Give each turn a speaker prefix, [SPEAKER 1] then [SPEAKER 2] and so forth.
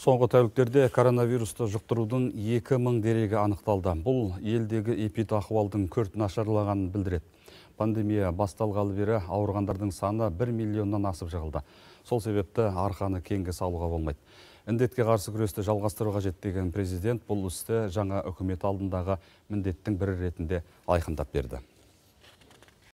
[SPEAKER 1] соңғы тәуліктерде коронавирусты жұқтырудың 2000 дерегі анықталды. Бұл елдегі эпид ахуалдың күрт нашарлағанын білдіреді. Пандемия басталғалы бері ауырғандардың саны 1 миллионнан асып жығылды. Сол себепті арқаны кеңге салуға болмайды. Індетке қарсы күресті жалғастыру қажет деген президент бұл істі жаңа үкімет алдындағы міндеттің бірі ретінде айқындап берді.